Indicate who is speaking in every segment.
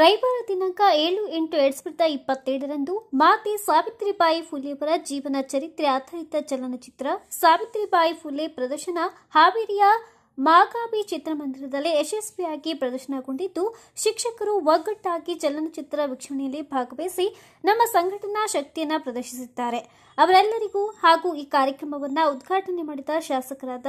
Speaker 1: ರವಿವಾರ ದಿನಾಂಕ ಏಳು ಎಂಟು ಎರಡ್ ಸಾವಿರದ ಇಪ್ಪತ್ತೇಳರಂದು ಮಾತೆ ಸಾವಿತ್ರಿಬಾಯಿ ಫುಲೆಯವರ ಜೀವನ ಚರಿತ್ರೆ ಆಧಾರಿತ ಚಲನಚಿತ್ರ ಸಾವಿತ್ರಿಬಾಯಿ ಫುಲೆ ಪ್ರದರ್ಶನ ಹಾವೇರಿಯ ಮಾಗಾಬಿ ಚಿತ್ರಮಂದಿರದಲ್ಲಿ ಯಶಸ್ವಿಯಾಗಿ ಪ್ರದರ್ಶನಗೊಂಡಿದ್ದು ಶಿಕ್ಷಕರು ಒಗ್ಗಟ್ಟಾಗಿ ಚಲನಚಿತ್ರ ವೀಕ್ಷಣೆಯಲ್ಲಿ ಭಾಗವಹಿಸಿ ನಮ್ಮ ಸಂಘಟನಾ ಶಕ್ತಿಯನ್ನು ಪ್ರದರ್ಶಿಸಿದ್ದಾರೆ ಅವರೆಲ್ಲರಿಗೂ ಹಾಗೂ ಈ ಕಾರ್ಯಕ್ರಮವನ್ನು ಉದ್ಘಾಟನೆ ಮಾಡಿದ ಶಾಸಕರಾದ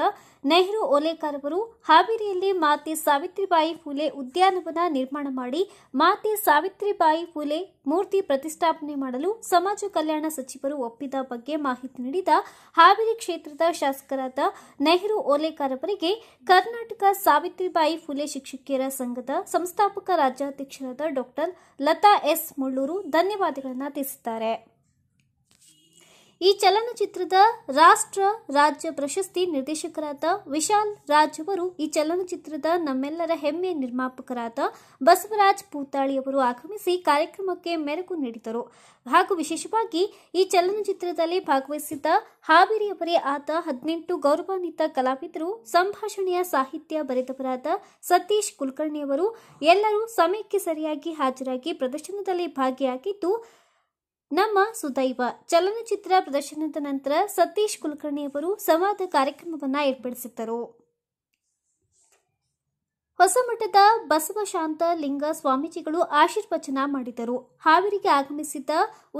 Speaker 1: ನೆಹರು ಓಲೇಕಾರ್ ಅವರು ಹಾವೇರಿಯಲ್ಲಿ ಮಾತೆ ಸಾವಿತ್ರಿಬಾಯಿ ಫೂಲೆ ಉದ್ಯಾನವನ ನಿರ್ಮಾಣ ಮಾಡಿ ಮಾತೆ ಸಾವಿತ್ರಿಬಾಯಿ ಫೂಲೆ ಮೂರ್ತಿ ಪ್ರತಿಷ್ಠಾಪನೆ ಮಾಡಲು ಸಮಾಜ ಕಲ್ಯಾಣ ಸಚಿವರು ಒಪ್ಪಿದ ಬಗ್ಗೆ ಮಾಹಿತಿ ನೀಡಿದ ಹಾವೇರಿ ಕ್ಷೇತ್ರದ ಶಾಸಕರಾದ ನೆಹರು ಓಲೇಕಾರ್ ಅವರಿಗೆ ಕರ್ನಾಟಕ ಸಾವಿತ್ರಿಬಾಯಿ ಫುಲೆ ಶಿಕ್ಷಕಿಯರ ಸಂಘದ ಸಂಸ್ಥಾಪಕ ರಾಜ್ಯಾಧ್ಯಕ್ಷರಾದ ಡಾಕ್ಟರ್ ಲತಾ ಎಸ್ ಮುಳ್ಳೂರು ಧನ್ಯವಾದಗಳನ್ನು ತಿಳಿಸಿದ್ದಾರೆ ಈ ಚಲನಚಿತ್ರದ ರಾಷ್ಟ್ರ ರಾಜ್ಯ ಪ್ರಶಸ್ತಿ ನಿರ್ದೇಶಕರಾದ ವಿಶಾಲ್ ರಾಜ್ ಅವರು ಈ ಚಲನಚಿತ್ರದ ನಮ್ಮೆಲ್ಲರ ಹೆಮ್ಮೆ ನಿರ್ಮಾಪಕರಾದ ಬಸವರಾಜ್ ಪೂತಾಳಿಯವರು ಆಗಮಿಸಿ ಕಾರ್ಯಕ್ರಮಕ್ಕೆ ಮೆರಗು ನೀಡಿದರು ಹಾಗೂ ವಿಶೇಷವಾಗಿ ಈ ಚಲನಚಿತ್ರದಲ್ಲಿ ಭಾಗವಹಿಸಿದ್ದ ಹಾವೇರಿಯವರೇ ಆದ ಹದಿನೆಂಟು ಗೌರವಾನ್ವಿತ ಕಲಾವಿದರು ಸಂಭಾಷಣೆಯ ಸಾಹಿತ್ಯ ಬರೆದವರಾದ ಸತೀಶ್ ಕುಲಕರ್ಣಿಯವರು ಎಲ್ಲರೂ ಸಮಯಕ್ಕೆ ಸರಿಯಾಗಿ ಹಾಜರಾಗಿ ಪ್ರದರ್ಶನದಲ್ಲಿ ಭಾಗಿಯಾಗಿದ್ದು ನಮ್ಮ ಸುದೈವ ಚಲನಚಿತ್ರ ಪ್ರದರ್ಶನದ ನಂತರ ಸತೀಶ್ ಕುಲಕರ್ಣಿ ಅವರು ಸಂವಾದ ಕಾರ್ಯಕ್ರಮವನ್ನು ಏರ್ಪಡಿಸಿದ್ದರು ಹೊಸಮಠದ ಬಸವಶಾಂತ ಲಿಂಗ ಸ್ವಾಮೀಜಿಗಳು ಆಶೀರ್ವಚನ ಮಾಡಿದರು ಹಾವೇರಿಗೆ ಆಗಮಿಸಿದ್ದ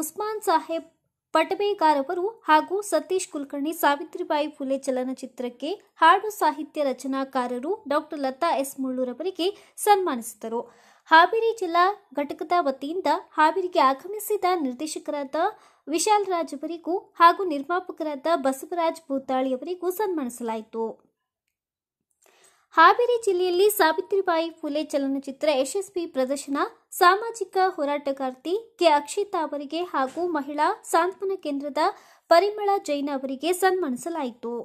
Speaker 1: ಉಸ್ಮಾನ್ ಸಾಹೇಬ್ ಪಟಬೇಗಾರ್ ಅವರು ಹಾಗೂ ಸತೀಶ್ ಕುಲಕರ್ಣಿ ಸಾವಿತ್ರಿಬಾಯಿ ಫುಲೆ ಚಲನಚಿತ್ರಕ್ಕೆ ಹಾಡು ಸಾಹಿತ್ಯ ರಚನಾಕಾರರು ಡಾಕ್ಟರ್ ಲತಾ ಎಸ್ ಮುಳ್ಳೂರವರಿಗೆ ಸನ್ಮಾನಿಸಿದರು ಹಾವೇರಿ ಜಿಲ್ಲಾ ಘಟಕದ ವತಿಯಿಂದ ಹಾವೇರಿಗೆ ಆಗಮಿಸಿದ ನಿರ್ದೇಶಕರಾದ ವಿಶಾಲ್ ರಾಜ್ ಅವರಿಗೂ ಹಾಗೂ ನಿರ್ಮಾಪಕರಾದ ಬಸವರಾಜ್ ಅವರಿಗೂ ಸನ್ಮಾನಿಸಲಾಯಿತು ಹಾವೇರಿ ಜಿಲ್ಲೆಯಲ್ಲಿ ಸಾವಿತ್ರಿಬಾಯಿ ಫುಲೆ ಚಲನಚಿತ್ರ ಯಶಸ್ವಿ ಪ್ರದರ್ಶನ ಸಾಮಾಜಿಕ ಹೋರಾಟಗಾರ್ತಿ ಕೆ ಅಕ್ಷಿತಾ ಅವರಿಗೆ ಹಾಗೂ ಮಹಿಳಾ ಸಾಂತ್ವನ ಕೇಂದ್ರದ ಪರಿಮಳ ಜೈನ್ ಅವರಿಗೆ ಸನ್ಮಾನಿಸಲಾಯಿತು